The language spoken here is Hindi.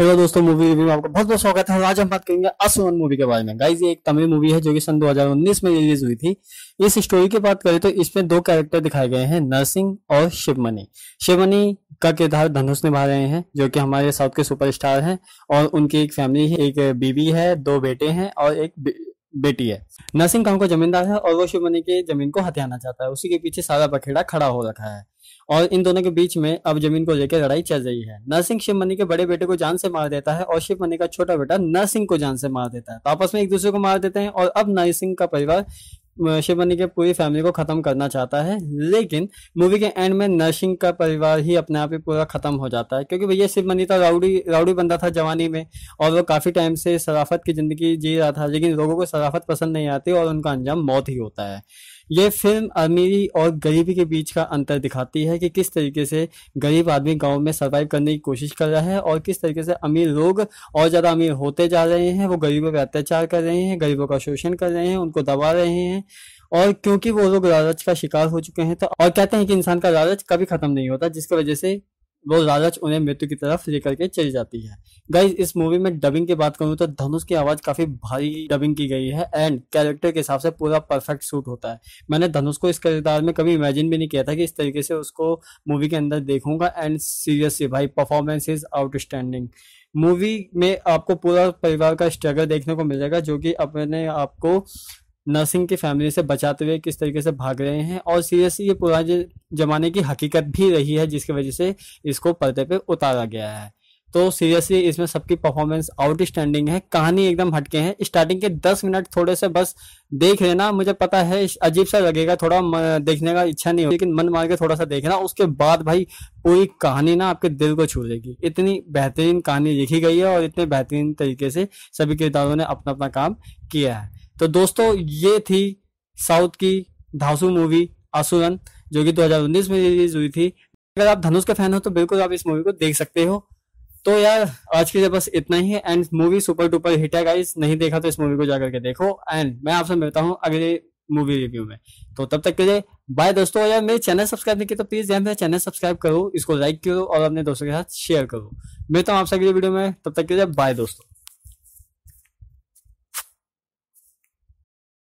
हेलो तो दोस्तों मूवी रिव्यू में आपका बहुत बहुत स्वागत है आज हम बात करेंगे असुमन मूवी के बारे में गाइज ये एक तमिल मूवी है जो कि सन 2019 में रिलीज हुई थी इस स्टोरी की बात करें तो इसमें दो कैरेक्टर दिखाए गए हैं नरसिंह और शिवमणि शिवमणि का किरदार धनुष निभा रहे हैं जो कि हमारे साउथ के सुपरस्टार हैं और उनकी एक फैमिली है एक बीबी है दो बेटे हैं और एक बेटी है नरसिंह गांव का जमींदार है और वो शिवमणि के जमीन को हथियाना चाहता है उसी के पीछे सारा बखेड़ा खड़ा हो रखा है और इन दोनों के बीच में अब जमीन को लेकर लड़ाई चल रही है नरसिंह शिवमणि के बड़े बेटे को जान से मार देता है और शिवमणि का छोटा बेटा नरसिंह को जान से मार देता है तो आपस में एक दूसरे को मार देते हैं और अब नरसिंह का परिवार शिवनी के पूरी फैमिली को खत्म करना चाहता है लेकिन मूवी के एंड में नरसिंह का परिवार ही अपने आप ही पूरा खत्म हो जाता है क्योंकि भैया शिवमनी तो राउडी राउडी बंदा था जवानी में और वो काफ़ी टाइम से शराफत की ज़िंदगी जी रहा था लेकिन लोगों को सराफत पसंद नहीं आती और उनका अंजाम मौत ही होता है ये फिल्म अमीरी और गरीबी के बीच का अंतर दिखाती है कि किस तरीके से गरीब आदमी गांव में सर्वाइव करने की कोशिश कर रहा है और किस तरीके से अमीर लोग और ज़्यादा अमीर होते जा रहे हैं वो गरीबों पर अत्याचार कर रहे हैं गरीबों का शोषण कर रहे हैं उनको दबा रहे हैं और क्योंकि वो लोग लालच का शिकार हो चुके हैं तो और कहते हैं कि इंसान का लालच कभी खत्म नहीं होता जिसकी वजह से वो लालच उन्हें मृत्यु की तरफ लेकर के चली जाती है गाइज इस मूवी में डबिंग की बात करूँ तो धनुष की आवाज काफी भारी डबिंग की गई है एंड कैरेक्टर के हिसाब से पूरा परफेक्ट सूट होता है मैंने धनुष को इस किरदार में कभी इमेजिन भी नहीं किया था कि इस तरीके से उसको मूवी के अंदर देखूंगा एंड सीरियसली भाई परफॉर्मेंस इज आउटस्टैंडिंग मूवी में आपको पूरा परिवार का स्ट्रगल देखने को मिलेगा जो कि अपने आप को नर्सिंग की फैमिली से बचाते हुए किस तरीके से भाग रहे हैं और सीरियसली ये पुराने ज़माने की हकीकत भी रही है जिसकी वजह से इसको पर्दे पे उतारा गया है तो सीरियसली इसमें सबकी परफॉर्मेंस आउटस्टैंडिंग है कहानी एकदम हटके है स्टार्टिंग के दस मिनट थोड़े से बस देख लेना मुझे पता है अजीब सा लगेगा थोड़ा देखने का इच्छा नहीं हो लेकिन मन मार के थोड़ा सा देखना उसके बाद भाई पूरी कहानी ना आपके दिल को छू देगी इतनी बेहतरीन कहानी लिखी गई है और इतने बेहतरीन तरीके से सभी किरदारों ने अपना अपना काम किया है तो दोस्तों ये थी साउथ की धासू मूवी आसूरन जो कि 2019 में रिलीज हुई थी अगर आप धनुष का फैन हो तो बिल्कुल आप इस मूवी को देख सकते हो तो यार आज के लिए बस इतना ही है and movie super duper hit है गाइस नहीं देखा तो इस मूवी को जाकर के देखो एंड मैं आपसे मिलता हूँ अगले मूवी रिव्यू में तो तब तक के लिए बाय दोस्तों यार मेरे चैनल सब्सक्राइब नहीं किया तो प्लीज यार मेरा चैनल सब्सक्राइब करो इसको लाइक करो और अपने दोस्तों के साथ शेयर करो मिलता हूँ आपसे अगले वीडियो में तब तक के लिए बाय दोस्तों